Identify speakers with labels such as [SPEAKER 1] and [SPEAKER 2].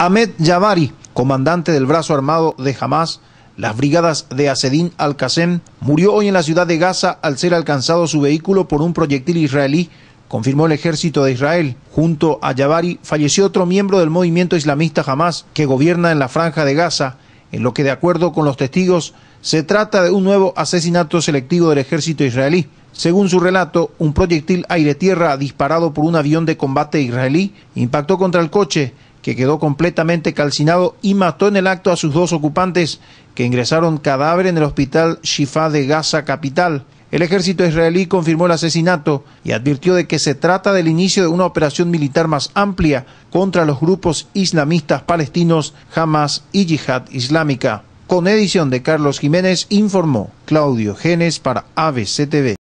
[SPEAKER 1] Ahmed Jabari, comandante del brazo armado de Hamas, las brigadas de Asedín al qasem murió hoy en la ciudad de Gaza al ser alcanzado su vehículo por un proyectil israelí, confirmó el ejército de Israel. Junto a Jabari falleció otro miembro del movimiento islamista Hamas que gobierna en la franja de Gaza, en lo que de acuerdo con los testigos se trata de un nuevo asesinato selectivo del ejército israelí. Según su relato, un proyectil aire-tierra disparado por un avión de combate israelí impactó contra el coche que quedó completamente calcinado y mató en el acto a sus dos ocupantes, que ingresaron cadáver en el hospital Shifa de Gaza capital. El ejército israelí confirmó el asesinato y advirtió de que se trata del inicio de una operación militar más amplia contra los grupos islamistas palestinos Hamas y Yihad Islámica. Con edición de Carlos Jiménez informó Claudio Genes para ABCTV.